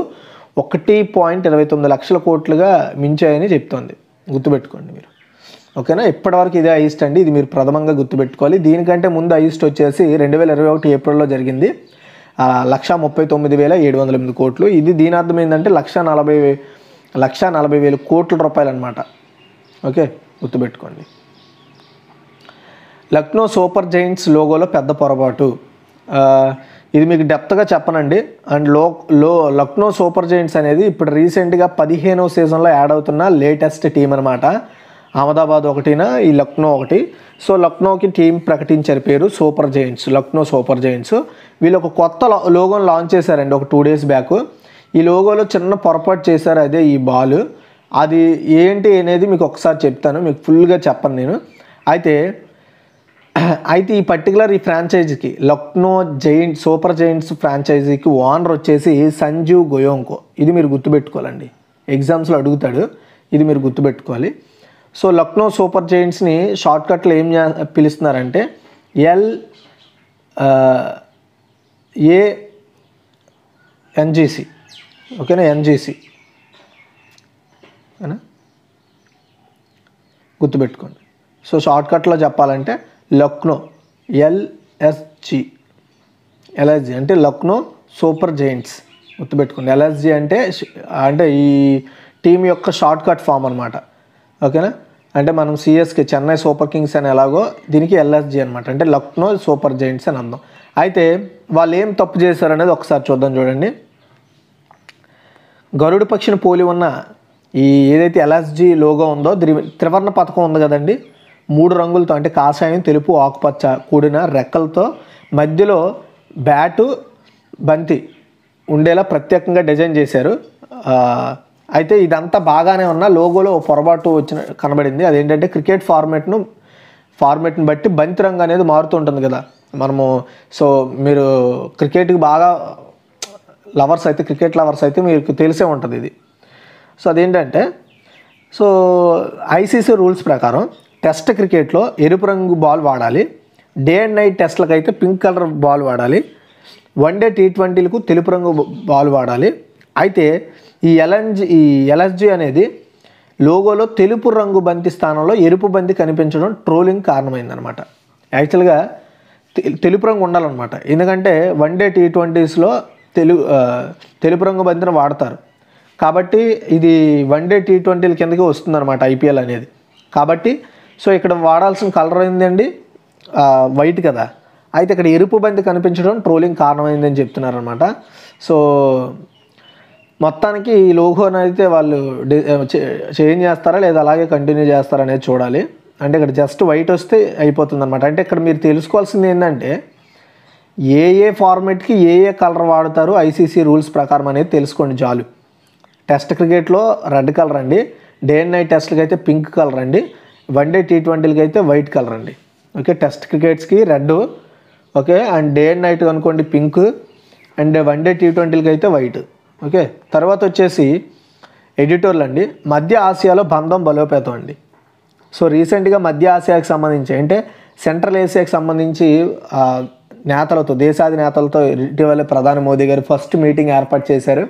ఒకటి పాయింట్ ఇరవై తొమ్మిది లక్షల కోట్లుగా మించాయని చెప్తోంది గుర్తుపెట్టుకోండి మీరు ఓకేనా ఇప్పటివరకు ఇదే హైయెస్ట్ అండి ఇది మీరు ప్రథమంగా గుర్తుపెట్టుకోవాలి దీనికంటే ముందు హైయెస్ట్ వచ్చేసి రెండు వేల ఇరవై ఒకటి ఏప్రిల్లో జరిగింది లక్ష ముప్పై తొమ్మిది వేల ఏడు వందల ఎనిమిది కోట్లు ఇది దీని అర్థం ఏంటంటే లక్ష నలభై లక్ష నలభై వేల కోట్ల రూపాయలు అనమాట ఓకే గుర్తుపెట్టుకోండి లక్నో సూపర్ జైంట్స్ లోగోలో పెద్ద పొరపాటు ఇది మీకు డెప్త్గా చెప్పనండి అండ్ లో లో లక్నో సూపర్ జైంట్స్ అనేది ఇప్పుడు రీసెంట్గా పదిహేనో సీజన్లో యాడ్ అవుతున్న లేటెస్ట్ టీం అనమాట అహ్మదాబాద్ ఒకటినా ఈ లక్నో ఒకటి సో లక్నోకి టీం ప్రకటించారు పేరు super giants Lucknow super giants వీళ్ళు ఒక కొత్త లోగోని లాంచ్ చేశారండి ఒక టూ డేస్ బ్యాక్ ఈ లోగోలో చిన్న పొరపాటు చేశారు అదే ఈ బాల్ అది ఏంటి అనేది మీకు ఒకసారి చెప్తాను మీకు ఫుల్గా చెప్పను నేను అయితే అయితే ఈ పర్టికులర్ ఈ ఫ్రాంచైజీకి లక్నో జైంట్ సూపర్ జైంట్స్ ఫ్రాంచైజీకి ఓనర్ వచ్చేసి సంజీవ్ గోయోంకో ఇది మీరు గుర్తుపెట్టుకోవాలండి ఎగ్జామ్స్లో అడుగుతాడు ఇది మీరు గుర్తుపెట్టుకోవాలి సో లక్నో సూపర్ జైంట్స్ని షార్ట్కట్లో ఏం పిలుస్తున్నారంటే ఎల్ ఏ ఎన్జీసీ ఓకేనా ఎన్జీసీ ఓకేనా గుర్తుపెట్టుకోండి సో షార్ట్కట్లో చెప్పాలంటే లక్నో ఎల్ఎస్జి ఎల్ఎస్జి అంటే లక్నో సూపర్ జైంట్స్ గుర్తుపెట్టుకోండి ఎల్ఎస్జి అంటే అంటే ఈ టీం యొక్క షార్ట్కట్ ఫామ్ అనమాట ఓకేనా అంటే మనం సిఎస్కి చెన్నై సూపర్ కింగ్స్ అని ఎలాగో దీనికి ఎల్ఎస్జి అనమాట అంటే లక్నో సూపర్ జైంట్స్ అని అందాం అయితే వాళ్ళు ఏం తప్పు చేశారనేది ఒకసారి చూద్దాం చూడండి గరుడు పక్షిని పోలి ఉన్న ఈ ఏదైతే ఎల్ఎస్జి లోగో ఉందో త్రివర్ణ పథకం ఉంది కదండి మూడు రంగులతో అంటే కాషాయం తెలుపు ఆకుపచ్చ కూడిన రెక్కలతో మధ్యలో బ్యాటు బంతి ఉండేలా ప్రత్యేకంగా డిజైన్ చేశారు అయితే ఇదంతా బాగానే ఉన్న లోగోలో పొరపాటు వచ్చిన కనబడింది అదేంటంటే క్రికెట్ ఫార్మేట్ను ఫార్మేట్ని బట్టి బంతి రంగు అనేది మారుతూ ఉంటుంది కదా మనము సో మీరు క్రికెట్కి బాగా లవర్స్ అయితే క్రికెట్ లవర్స్ అయితే మీకు తెలిసే ఉంటుంది ఇది సో అదేంటంటే సో ఐసీసీ రూల్స్ ప్రకారం టెస్ట్ క్రికెట్లో ఎరుపు రంగు బాల్ వాడాలి డే అండ్ నైట్ టెస్ట్లకు అయితే పింక్ కలర్ బాల్ వాడాలి వన్ డే టీ ట్వంటీలకు తెలుపు రంగు బాల్ వాడాలి అయితే ఈ ఎలర్జీ ఈ ఎలర్జీ అనేది లోగోలో తెలుపు రంగు బంతి స్థానంలో ఎరుపు బంతి కనిపించడం ట్రోలింగ్ కారణమైందనమాట యాక్చువల్గా తెలుపు రంగు ఉండాలన్నమాట ఎందుకంటే వన్ డే టీ ట్వంటీస్లో తెలు తెలుపు రంగు బంతిని వాడతారు కాబట్టి ఇది వన్ డే టీ ట్వంటీల కిందకి వస్తుందన్నమాట ఐపీఎల్ అనేది కాబట్టి సో ఇక్కడ వాడాల్సిన కలర్ ఏందండి వైట్ కదా అయితే ఇక్కడ ఎరుపు బంతి కనిపించడం ట్రోలింగ్ కారణమైందని చెప్తున్నారనమాట సో మొత్తానికి ఈ లోగోని అయితే వాళ్ళు చేంజ్ చేస్తారా లేదా అలాగే కంటిన్యూ చేస్తారా అనేది చూడాలి అంటే ఇక్కడ జస్ట్ వైట్ వస్తే అయిపోతుంది అనమాట అంటే ఇక్కడ మీరు తెలుసుకోవాల్సింది ఏంటంటే ఏ ఏ ఫార్మేట్కి ఏ ఏ కలర్ వాడతారు ఐసీసీ రూల్స్ ప్రకారం అనేది తెలుసుకోండి చాలు టెస్ట్ క్రికెట్లో రెడ్ కలర్ అండి డే అండ్ నైట్ టెస్ట్లకి అయితే పింక్ కలర్ అండి వన్ డే టీ ట్వంటీలకి అయితే వైట్ కలర్ అండి ఓకే టెస్ట్ క్రికెట్స్కి red okay and day and night అనుకోండి pink and one day T ట్వంటీలకి అయితే వైట్ ఓకే తర్వాత వచ్చేసి ఎడిటోర్లు అండి మధ్య ఆసియాలో బంధం బలోపేతం అండి సో రీసెంట్గా మధ్య ఆసియాకి సంబంధించి అంటే సెంట్రల్ ఏసియాకి సంబంధించి నేతలతో దేశాధినేతలతో ఇటీవల ప్రధాని మోదీ గారు ఫస్ట్ మీటింగ్ ఏర్పాటు చేశారు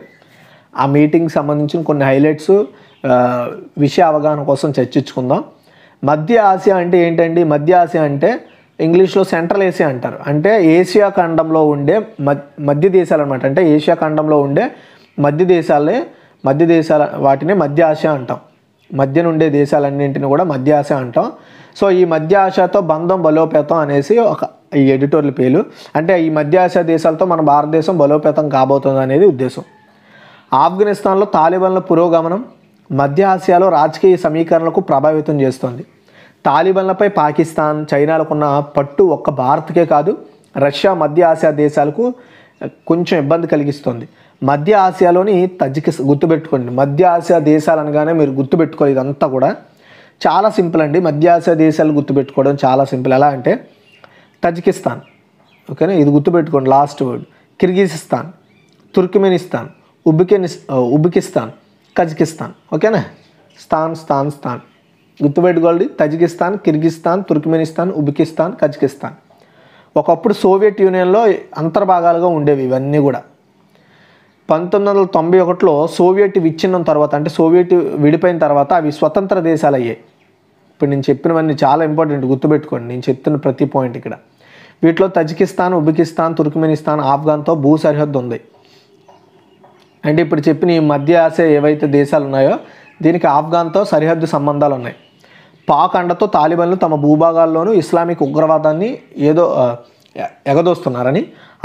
ఆ మీటింగ్ సంబంధించిన కొన్ని హైలైట్స్ విషయ అవగాహన కోసం చర్చించుకుందాం మధ్య ఆసియా అంటే ఏంటండి మధ్య ఆసియా అంటే ఇంగ్లీష్లో సెంట్రల్ ఏసియా అంటారు అంటే ఏషియా ఖండంలో ఉండే మధ్య దేశాలు అనమాట అంటే ఏషియా ఖండంలో ఉండే మధ్య దేశాలే మధ్య దేశాల వాటిని మధ్య ఆసియా అంటాం మధ్య నుండే దేశాలన్నింటిని కూడా మధ్య ఆసియా అంటాం సో ఈ మధ్య ఆసియాతో బంధం బలోపేతం అనేసి ఒక ఈ ఎడిటోర్ల పేరు అంటే ఈ మధ్య ఆసియా దేశాలతో మన భారతదేశం బలోపేతం కాబోతుంది అనేది ఉద్దేశం ఆఫ్ఘనిస్తాన్లో తాలిబన్ల పురోగమనం మధ్య ఆసియాలో రాజకీయ సమీకరణలకు ప్రభావితం చేస్తుంది తాలిబన్లపై పాకిస్తాన్ చైనాలకున్న పట్టు ఒక్క భారత్కే కాదు రష్యా మధ్య ఆసియా దేశాలకు కొంచెం ఇబ్బంది కలిగిస్తుంది మధ్య ఆసియాలోని తజికిస్ గుర్తుపెట్టుకోండి మధ్య ఆసియా దేశాలు అనగానే మీరు గుర్తుపెట్టుకోవాలి ఇదంతా కూడా చాలా సింపుల్ అండి మధ్య ఆసియా దేశాలు గుర్తుపెట్టుకోవడం చాలా సింపుల్ ఎలా అంటే తజికిస్తాన్ ఓకేనా ఇది గుర్తుపెట్టుకోండి లాస్ట్ వర్డ్ కిర్గిజిస్తాన్ తుర్కిమెనిస్తాన్ ఉబికెనిస్ ఉబికిస్తాన్ కజికిస్తాన్ ఓకేనా స్థాన్ స్థాన్ స్థాన్ గుర్తుపెట్టుకోండి తజికిస్తాన్ కిర్గిస్తాన్ తుర్కిమెనిస్తాన్ ఉబికిస్తాన్ కజికిస్తాన్ ఒకప్పుడు సోవియట్ యూనియన్లో అంతర్భాగాలుగా ఉండేవి ఇవన్నీ కూడా పంతొమ్మిది వందల తొంభై ఒకటిలో సోవియట్ విచ్ఛిన్నం తర్వాత అంటే సోవియట్ విడిపోయిన తర్వాత అవి స్వతంత్ర దేశాలు అయ్యాయి ఇప్పుడు నేను చెప్పినవన్నీ చాలా ఇంపార్టెంట్ గుర్తుపెట్టుకోండి నేను చెప్తున్న ప్రతి పాయింట్ ఇక్కడ వీటిలో తజికిస్తాన్ ఉజ్బెకిస్తాన్ తుర్క్మెనిస్తాన్ ఆఫ్ఘాన్తో భూ సరిహద్దు ఉంది అంటే ఇప్పుడు చెప్పిన ఈ మధ్య ఆసియా ఏవైతే దేశాలు ఉన్నాయో దీనికి ఆఫ్ఘాన్తో సరిహద్దు సంబంధాలు ఉన్నాయి పాక్ అండతో తాలిబన్లు తమ భూభాగాల్లోనూ ఇస్లామిక్ ఉగ్రవాదాన్ని ఏదో ఎగదోస్తున్నారని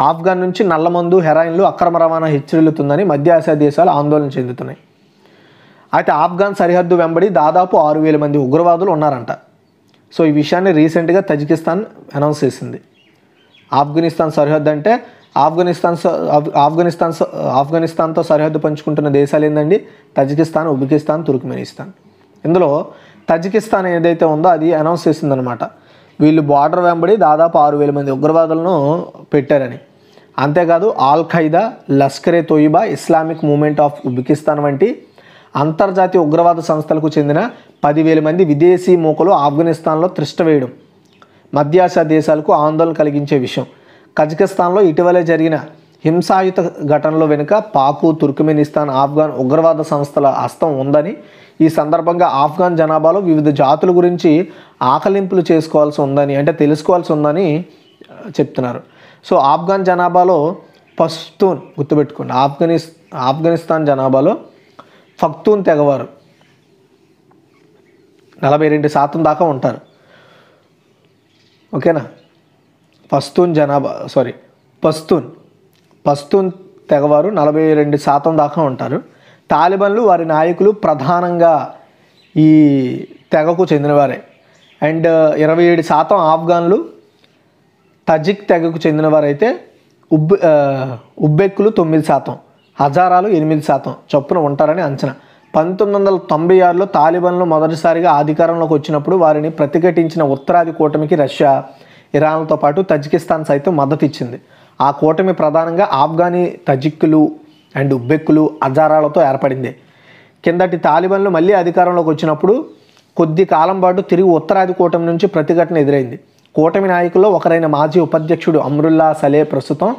ఆఫ్ఘన్ నుంచి నల్లమందు హెరాయిన్లు అక్రమ రవాణా హెచ్చరిల్లుతుందని మధ్య ఆసియా దేశాలు ఆందోళన చెందుతున్నాయి అయితే ఆఫ్ఘన్ సరిహద్దు వెంబడి దాదాపు ఆరు వేల మంది ఉగ్రవాదులు ఉన్నారంట సో ఈ విషయాన్ని రీసెంట్గా తజికిస్తాన్ అనౌన్స్ చేసింది ఆఫ్ఘనిస్తాన్ సరిహద్దు అంటే ఆఫ్ఘనిస్తాన్ ఆఫ్ఘనిస్తాన్ ఆఫ్ఘనిస్తాన్తో సరిహద్దు పంచుకుంటున్న దేశాలు ఏంటండి తజికిస్తాన్ ఉజ్బెకిస్తాన్ తుర్క్మెనిస్తాన్ ఇందులో తజికిస్తాన్ ఏదైతే ఉందో అది అనౌన్స్ చేసిందనమాట వీళ్ళు బార్డర్ వెంబడి దాదాపు ఆరు వేల మంది ఉగ్రవాదులను పెట్టారని అంతేకాదు al Qaeda Lashkar-e Taiba Islamic movement of Uzbekistan వంటి అంతర్జాతీయ ఉగ్రవాద సంస్థలకు చెందిన పదివేల మంది విదేశీ మూకలు ఆఫ్ఘనిస్తాన్లో వేయడం మధ్యాసియా దేశాలకు ఆందోళన కలిగించే విషయం కజకిస్తాన్లో ఇటీవలే జరిగిన హింసాయుత ఘటనలో వెనుక పాకు తుర్కమెనిస్తాన్ ఆఫ్ఘాన్ ఉగ్రవాద సంస్థల హస్తం ఉందని ఈ సందర్భంగా ఆఫ్ఘాన్ జనాభాలో వివిధ జాతుల గురించి ఆకలింపులు చేసుకోవాల్సి ఉందని అంటే తెలుసుకోవాల్సి ఉందని చెప్తున్నారు సో ఆఫ్ఘన్ జనాభాలో పస్తూన్ గుర్తుపెట్టుకోండి ఆఫ్ఘనిస్ ఆఫ్ఘనిస్తాన్ జనాభాలో ఫక్తూన్ తెగవారు నలభై రెండు శాతం దాకా ఉంటారు ఓకేనా పస్తూన్ జనాభా సారీ పస్తూన్ పస్తూన్ తెగవారు నలభై రెండు శాతం దాకా ఉంటారు తాలిబన్లు వారి నాయకులు ప్రధానంగా ఈ తెగకు చెందినవారే అండ్ ఇరవై ఏడు శాతం ఆఫ్ఘన్లు తజిక్ తెగకు చెందిన వారైతే ఉబ్బె ఉబ్బెక్కులు తొమ్మిది శాతం హజారాలు ఎనిమిది శాతం చొప్పున ఉంటారని అంచనా పంతొమ్మిది వందల తొంభై ఆరులో తాలిబన్లు మొదటిసారిగా అధికారంలోకి వచ్చినప్పుడు వారిని ప్రతిఘటించిన ఉత్తరాది కూటమికి రష్యా ఇరాన్లతో పాటు తజికిస్తాన్ సైతం మద్దతు ఇచ్చింది ఆ కూటమి ప్రధానంగా ఆఫ్ఘనీ తజిక్కులు అండ్ ఉబ్బెక్కులు అజారాలతో ఏర్పడింది కిందటి తాలిబన్లు మళ్ళీ అధికారంలోకి వచ్చినప్పుడు కొద్ది కాలం పాటు తిరిగి ఉత్తరాది కూటమి నుంచి ప్రతిఘటన ఎదురైంది కూటమి నాయకుల్లో ఒకరైన మాజీ ఉపాధ్యక్షుడు అమ్రుల్లా సలే ప్రస్తుతం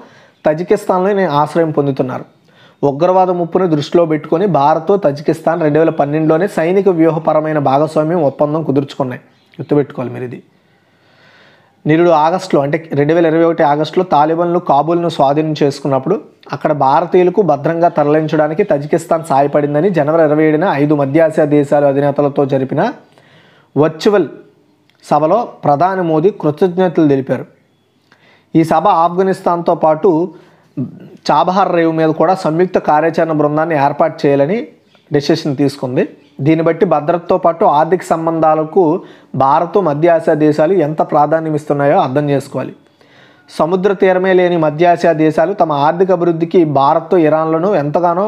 తజికిస్తాన్లోనే ఆశ్రయం పొందుతున్నారు ఉగ్రవాద ముప్పును దృష్టిలో పెట్టుకొని భారత్ తజికిస్తాన్ రెండు వేల పన్నెండులోనే సైనిక వ్యూహపరమైన భాగస్వామ్యం ఒప్పందం కుదుర్చుకున్నాయి గుర్తుపెట్టుకోవాలి మీరు ఇది నిరుడు ఆగస్టులో అంటే రెండు వేల ఇరవై ఒకటి ఆగస్టులో తాలిబాన్లు కాబూల్ను స్వాధీనం చేసుకున్నప్పుడు అక్కడ భారతీయులకు భద్రంగా తరలించడానికి తజికిస్తాన్ సాయపడిందని జనవరి ఇరవై ఏడున ఐదు మధ్యాసియా దేశాల అధినేతలతో జరిపిన వర్చువల్ సభలో ప్రధాని మోదీ కృతజ్ఞతలు తెలిపారు ఈ సభ ఆఫ్ఘనిస్తాన్తో పాటు చాబహార్ రేవు మీద కూడా సంయుక్త కార్యాచరణ బృందాన్ని ఏర్పాటు చేయాలని డెసిషన్ తీసుకుంది దీన్ని బట్టి భద్రతతో పాటు ఆర్థిక సంబంధాలకు భారత్ మధ్య ఆసియా దేశాలు ఎంత ప్రాధాన్యం ఇస్తున్నాయో అర్థం చేసుకోవాలి సముద్ర తీరమే లేని మధ్య ఆసియా దేశాలు తమ ఆర్థిక అభివృద్ధికి భారత్ ఇరాన్లను ఎంతగానో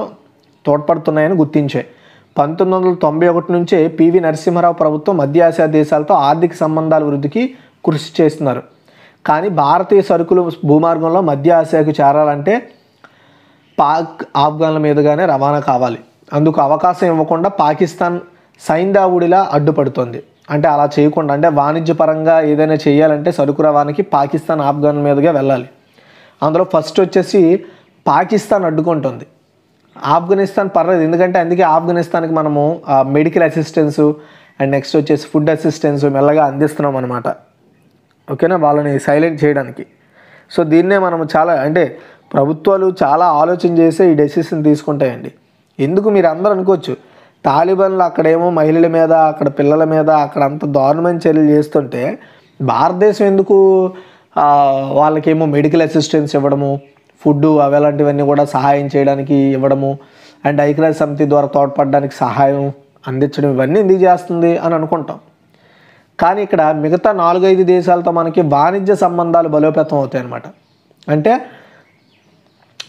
తోడ్పడుతున్నాయని గుర్తించాయి పంతొమ్మిది వందల తొంభై ఒకటి నుంచే పివి నరసింహారావు ప్రభుత్వం మధ్య ఆసియా దేశాలతో ఆర్థిక సంబంధాల వృద్ధికి కృషి చేస్తున్నారు కానీ భారతీయ సరుకులు భూమార్గంలో మధ్య ఆసియాకు చేరాలంటే పాక్ ఆఫ్ఘన్ల మీదుగానే రవాణా కావాలి అందుకు అవకాశం ఇవ్వకుండా పాకిస్తాన్ సైందావుడిలా అడ్డుపడుతుంది అంటే అలా చేయకుండా అంటే వాణిజ్యపరంగా ఏదైనా చేయాలంటే సరుకు రవాణాకి పాకిస్తాన్ ఆఫ్ఘన్ మీదుగా వెళ్ళాలి అందులో ఫస్ట్ వచ్చేసి పాకిస్తాన్ అడ్డుకుంటుంది ఆఫ్ఘనిస్తాన్ పర్లేదు ఎందుకంటే అందుకే ఆఫ్ఘనిస్తాన్కి మనము మెడికల్ అసిస్టెన్స్ అండ్ నెక్స్ట్ వచ్చేసి ఫుడ్ అసిస్టెన్స్ మెల్లగా అందిస్తున్నాం అనమాట ఓకేనా వాళ్ళని సైలెంట్ చేయడానికి సో దీన్నే మనము చాలా అంటే ప్రభుత్వాలు చాలా ఆలోచన చేసే ఈ డెసిషన్ తీసుకుంటాయండి ఎందుకు మీరు అందరూ అనుకోవచ్చు తాలిబన్లు అక్కడేమో మహిళల మీద అక్కడ పిల్లల మీద అక్కడ అంత దారుణమైన చర్యలు చేస్తుంటే భారతదేశం ఎందుకు వాళ్ళకేమో మెడికల్ అసిస్టెన్స్ ఇవ్వడము ఫుడ్ అవి అలాంటివన్నీ కూడా సహాయం చేయడానికి ఇవ్వడము అండ్ ఐక్యరాజ్య సమితి ద్వారా తోడ్పడడానికి సహాయం అందించడం ఇవన్నీ ఎందుకు చేస్తుంది అని అనుకుంటాం కానీ ఇక్కడ మిగతా నాలుగైదు దేశాలతో మనకి వాణిజ్య సంబంధాలు బలోపేతం అవుతాయి అనమాట అంటే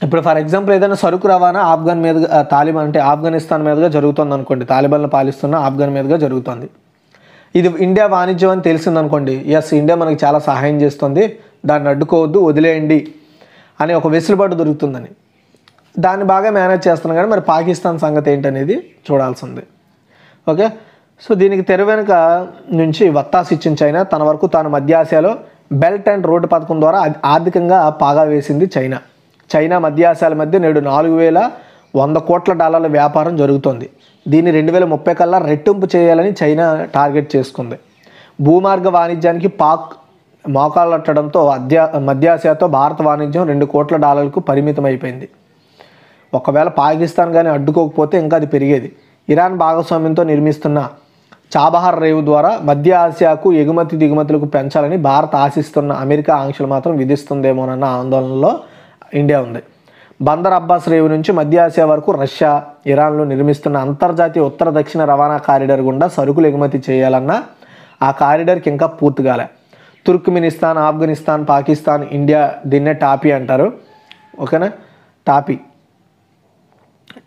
ఇప్పుడు ఫర్ ఎగ్జాంపుల్ ఏదైనా సరుకు రవాణా ఆఫ్ఘన్ మీద తాలిబాన్ అంటే ఆఫ్ఘనిస్తాన్ మీదుగా జరుగుతుంది అనుకోండి తాలిబాన్లు పాలిస్తున్న ఆఫ్ఘన్ మీదుగా జరుగుతుంది ఇది ఇండియా వాణిజ్యం అని తెలిసిందనుకోండి ఎస్ ఇండియా మనకి చాలా సహాయం చేస్తుంది దాన్ని అడ్డుకోవద్దు వదిలేయండి అనే ఒక వెసులుబాటు దొరుకుతుందని దాన్ని బాగా మేనేజ్ చేస్తున్నాం కానీ మరి పాకిస్తాన్ సంగతి ఏంటనేది చూడాల్సింది ఓకే సో దీనికి తెర వెనుక నుంచి వత్తాసు ఇచ్చిన చైనా తన వరకు తాను మధ్యాసియాలో బెల్ట్ అండ్ రోడ్డు పథకం ద్వారా ఆర్థికంగా పాగా వేసింది చైనా చైనా మధ్య మధ్య నేడు నాలుగు వేల వంద కోట్ల డాలర్ల వ్యాపారం జరుగుతోంది దీన్ని రెండు వేల ముప్పై కల్లా రెట్టింపు చేయాలని చైనా టార్గెట్ చేసుకుంది భూమార్గ వాణిజ్యానికి పాక్ మోకాలట్టడంతో అధ్యా మధ్యాసియాతో భారత వాణిజ్యం రెండు కోట్ల డాలర్లకు పరిమితం అయిపోయింది ఒకవేళ పాకిస్తాన్ కానీ అడ్డుకోకపోతే ఇంకా అది పెరిగేది ఇరాన్ భాగస్వామ్యంతో నిర్మిస్తున్న చాబహార్ రేవు ద్వారా మధ్య ఆసియాకు ఎగుమతి దిగుమతులకు పెంచాలని భారత్ ఆశిస్తున్న అమెరికా ఆంక్షలు మాత్రం విధిస్తుందేమోనన్న ఆందోళనలో ఇండియా ఉంది బందర్ అబ్బాస్ రేవు నుంచి మధ్య ఆసియా వరకు రష్యా ఇరాన్లో నిర్మిస్తున్న అంతర్జాతీయ ఉత్తర దక్షిణ రవాణా కారిడార్ గుండా సరుకులు ఎగుమతి చేయాలన్న ఆ కారిడార్కి ఇంకా పూర్తి కాలే తుర్క్మినిస్తాన్ ఆఫ్ఘనిస్తాన్ పాకిస్తాన్ ఇండియా దీన్నే టాపీ అంటారు ఓకేనా టాపీ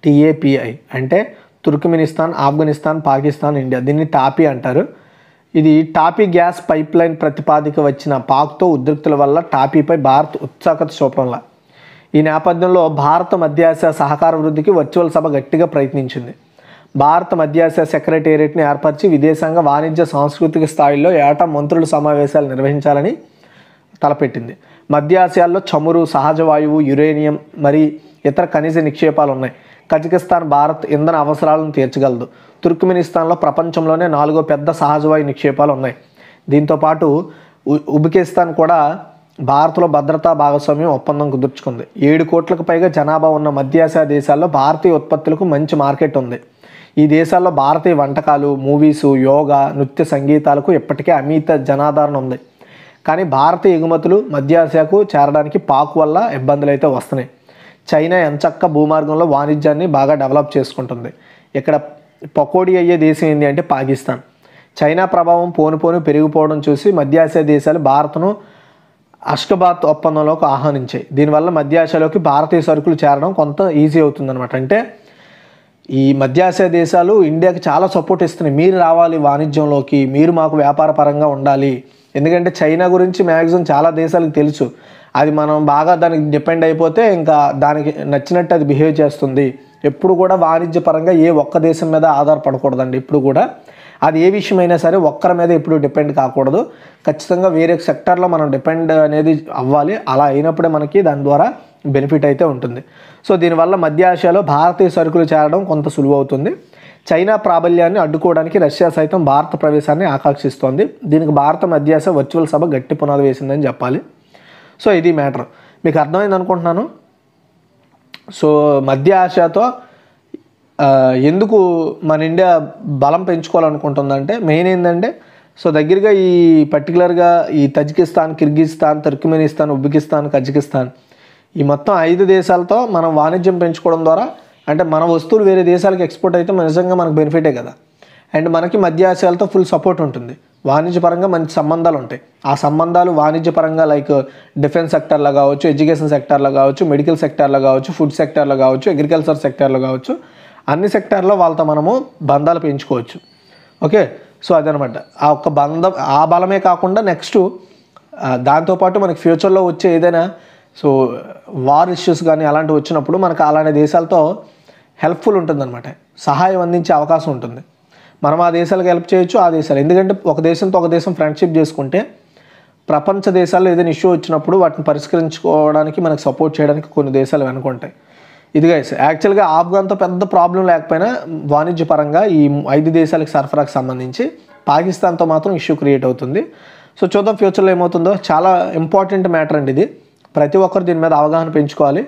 టిఏపిఐ అంటే తుర్క్మినిస్తాన్ ఆఫ్ఘనిస్తాన్ పాకిస్తాన్ ఇండియా దీన్ని టాపీ అంటారు ఇది టాపీ గ్యాస్ పైప్లైన్ ప్రతిపాదిక వచ్చిన పాక్తో ఉద్రిక్తుల వల్ల టాపీపై భారత్ ఉత్సాహత చూపంలా ఈ నేపథ్యంలో భారత మధ్య సహకార వృద్ధికి వర్చువల్ సభ గట్టిగా ప్రయత్నించింది భారత మధ్యాసియా సెక్రటేరియట్ని ఏర్పరిచి విదేశాంగ వాణిజ్య సాంస్కృతిక స్థాయిలో ఏటా మంత్రుల సమావేశాలు నిర్వహించాలని తలపెట్టింది మధ్యాసియాలో చమురు సహజ వాయువు యురేనియం మరి ఇతర ఖనిజ నిక్షేపాలు ఉన్నాయి కజకిస్తాన్ భారత్ ఇంధన అవసరాలను తీర్చగలదు తుర్క్మెనిస్తాన్లో ప్రపంచంలోనే నాలుగో పెద్ద సహజవాయు నిక్షేపాలు ఉన్నాయి దీంతోపాటు ఉబికిస్తాన్ కూడా భారత్లో భద్రతా భాగస్వామ్యం ఒప్పందం కుదుర్చుకుంది ఏడు కోట్లకు పైగా జనాభా ఉన్న మధ్యాసియా దేశాల్లో భారతీయ ఉత్పత్తులకు మంచి మార్కెట్ ఉంది ఈ దేశాల్లో భారతీయ వంటకాలు మూవీసు యోగా నృత్య సంగీతాలకు ఇప్పటికే అమిత జనాదరణ ఉంది కానీ భారతీయ ఎగుమతులు మధ్య ఆసియాకు చేరడానికి పాక్ వల్ల ఇబ్బందులు అయితే వస్తున్నాయి చైనా ఎంచక్క భూమార్గంలో వాణిజ్యాన్ని బాగా డెవలప్ చేసుకుంటుంది ఇక్కడ పకోడీ అయ్యే దేశం ఏంటి అంటే పాకిస్తాన్ చైనా ప్రభావం పోను పోను పెరిగిపోవడం చూసి మధ్యాసియా దేశాలు భారత్ను అష్కబాత్ ఒప్పందంలోకి ఆహ్వానించాయి దీనివల్ల మధ్యాసియాలోకి భారతీయ సరుకులు చేరడం కొంత ఈజీ అవుతుందన్నమాట అంటే ఈ మధ్యాసియా దేశాలు ఇండియాకి చాలా సపోర్ట్ ఇస్తున్నాయి మీరు రావాలి వాణిజ్యంలోకి మీరు మాకు వ్యాపార పరంగా ఉండాలి ఎందుకంటే చైనా గురించి మ్యాక్సిమం చాలా దేశాలకు తెలుసు అది మనం బాగా దానికి డిపెండ్ అయిపోతే ఇంకా దానికి నచ్చినట్టు అది బిహేవ్ చేస్తుంది ఎప్పుడు కూడా వాణిజ్య పరంగా ఏ ఒక్క దేశం మీద ఆధారపడకూడదండి ఇప్పుడు కూడా అది ఏ విషయమైనా సరే ఒక్కరి మీద ఎప్పుడు డిపెండ్ కాకూడదు ఖచ్చితంగా వేరే సెక్టర్లో మనం డిపెండ్ అనేది అవ్వాలి అలా అయినప్పుడే మనకి దాని ద్వారా బెనిఫిట్ అయితే ఉంటుంది సో దీనివల్ల మధ్య ఆసియాలో భారతీయ సరుకులు చేరడం కొంత సులువవుతుంది చైనా ప్రాబల్యాన్ని అడ్డుకోవడానికి రష్యా సైతం భారత ప్రవేశాన్ని ఆకాంక్షిస్తోంది దీనికి భారత మధ్య వర్చువల్ సభ గట్టి పునాది వేసిందని చెప్పాలి సో ఇది మ్యాటర్ మీకు అర్థమైంది అనుకుంటున్నాను సో మధ్య ఆసియాతో ఎందుకు మన ఇండియా బలం పెంచుకోవాలనుకుంటుందంటే మెయిన్ ఏంటంటే సో దగ్గరగా ఈ పర్టికులర్గా ఈ Tajikistan Kyrgyzstan Turkmenistan Uzbekistan Kazakhstan ఈ మొత్తం ఐదు దేశాలతో మనం వాణిజ్యం పెంచుకోవడం ద్వారా అంటే మన వస్తువులు వేరే దేశాలకు ఎక్స్పోర్ట్ అయితే నిజంగా మనకు బెనిఫిటే కదా అండ్ మనకి మధ్య ఆసియాలతో ఫుల్ సపోర్ట్ ఉంటుంది వాణిజ్యపరంగా మంచి సంబంధాలు ఉంటాయి ఆ సంబంధాలు వాణిజ్యపరంగా లైక్ డిఫెన్స్ సెక్టర్లో కావచ్చు ఎడ్యుకేషన్ సెక్టర్లో కావచ్చు మెడికల్ సెక్టర్లో కావచ్చు ఫుడ్ సెక్టర్లో కావచ్చు అగ్రికల్చర్ సెక్టర్లో కావచ్చు అన్ని సెక్టార్లో వాళ్ళతో మనము బంధాలు పెంచుకోవచ్చు ఓకే సో అదనమాట ఆ ఒక్క బంధం ఆ బలమే కాకుండా నెక్స్ట్ దాంతోపాటు మనకి ఫ్యూచర్లో వచ్చే ఏదైనా సో వార్ ఇష్యూస్ కానీ అలాంటివి వచ్చినప్పుడు మనకు అలాంటి దేశాలతో హెల్ప్ఫుల్ ఉంటుందన్నమాట సహాయం అందించే అవకాశం ఉంటుంది మనం ఆ దేశాలకు హెల్ప్ చేయొచ్చు ఆ దేశాలు ఎందుకంటే ఒక దేశంతో ఒక దేశం ఫ్రెండ్షిప్ చేసుకుంటే ప్రపంచ దేశాల్లో ఏదైనా ఇష్యూ వచ్చినప్పుడు వాటిని పరిష్కరించుకోవడానికి మనకు సపోర్ట్ చేయడానికి కొన్ని దేశాలు వెనుకుంటాయి ఇది గైస్ యాక్చువల్గా ఆఫ్ఘన్తో పెద్ద ప్రాబ్లం లేకపోయినా వాణిజ్యపరంగా ఈ ఐదు దేశాలకు సరఫరాకు సంబంధించి పాకిస్తాన్తో మాత్రం ఇష్యూ క్రియేట్ అవుతుంది సో చూద్దాం ఫ్యూచర్లో ఏమవుతుందో చాలా ఇంపార్టెంట్ మ్యాటర్ అండి ఇది ప్రతి ఒక్కరు దీని మీద అవగాహన పెంచుకోవాలి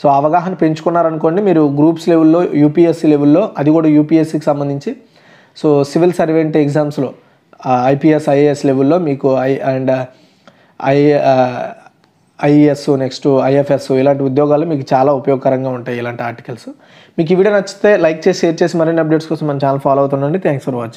సో అవగాహన పెంచుకున్నారనుకోండి మీరు గ్రూప్స్ లెవెల్లో యూపీఎస్సీ లెవెల్లో అది కూడా యూపీఎస్సీకి సంబంధించి సో సివిల్ సర్వెంట్ ఎగ్జామ్స్లో ఐపీఎస్ ఐఏఎస్ లెవెల్లో మీకు I and I IAS next IFS ఇలాంటి ఉద్యోగాలు మీకు చాలా ఉపయోగకరంగా ఉంటాయి ఇలాంటి ఆర్టికల్స్ మీకు ఈ వీడియో నచ్చితే లైక్ చేసి షేర్ చేసి మరిన్ని అప్డేట్స్ కోసం మన ఛానల్ ఫాలో అవుతుండండి థ్యాంక్స్ ఫర్ వాచింగ్